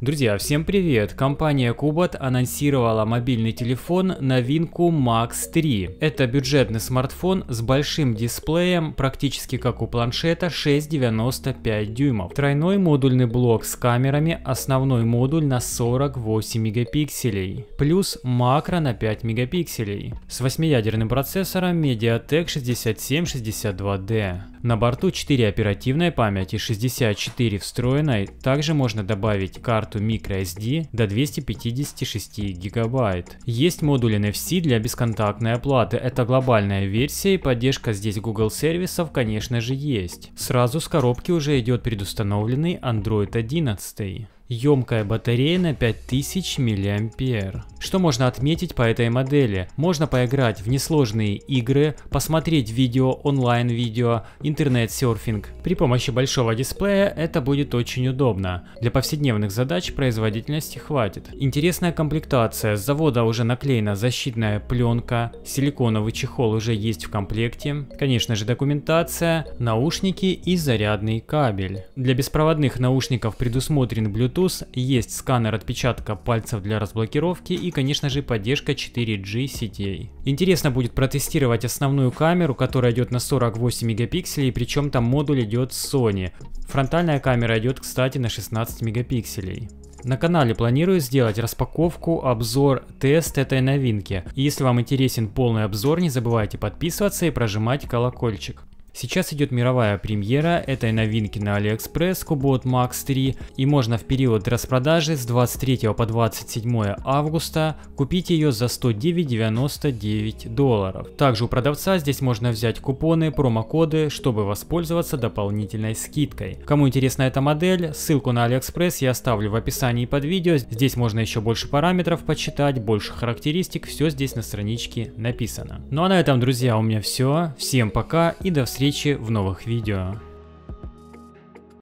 Друзья, всем привет! Компания Кубат анонсировала мобильный телефон новинку Max 3. Это бюджетный смартфон с большим дисплеем, практически как у планшета 6,95 дюймов. Тройной модульный блок с камерами, основной модуль на 48 мегапикселей, плюс макро на 5 мегапикселей. С восьмиядерным процессором MediaTek 6762D. На борту 4 оперативной памяти, 64 встроенной, также можно добавить карту microSD до 256 гигабайт. Есть модуль NFC для бесконтактной оплаты, это глобальная версия и поддержка здесь Google сервисов, конечно же, есть. Сразу с коробки уже идет предустановленный Android 11. Емкая батарея на 5000 мА. Что можно отметить по этой модели? Можно поиграть в несложные игры, посмотреть видео, онлайн-видео, интернет-серфинг. При помощи большого дисплея это будет очень удобно. Для повседневных задач производительности хватит. Интересная комплектация. С завода уже наклеена защитная пленка, силиконовый чехол уже есть в комплекте. Конечно же документация, наушники и зарядный кабель. Для беспроводных наушников предусмотрен Bluetooth Bluetooth, есть сканер отпечатка пальцев для разблокировки и, конечно же, поддержка 4G сетей. Интересно будет протестировать основную камеру, которая идет на 48 мегапикселей, причем там модуль идет Sony. Фронтальная камера идет, кстати, на 16 мегапикселей. На канале планирую сделать распаковку, обзор, тест этой новинки. И если вам интересен полный обзор, не забывайте подписываться и прожимать колокольчик. Сейчас идет мировая премьера этой новинки на AliExpress Cobot Max 3 и можно в период распродажи с 23 по 27 августа купить ее за 109,99 долларов. Также у продавца здесь можно взять купоны, промокоды, чтобы воспользоваться дополнительной скидкой. Кому интересна эта модель, ссылку на AliExpress я оставлю в описании под видео. Здесь можно еще больше параметров почитать, больше характеристик, все здесь на страничке написано. Ну а на этом, друзья, у меня все. Всем пока и до встречи встречи в новых видео.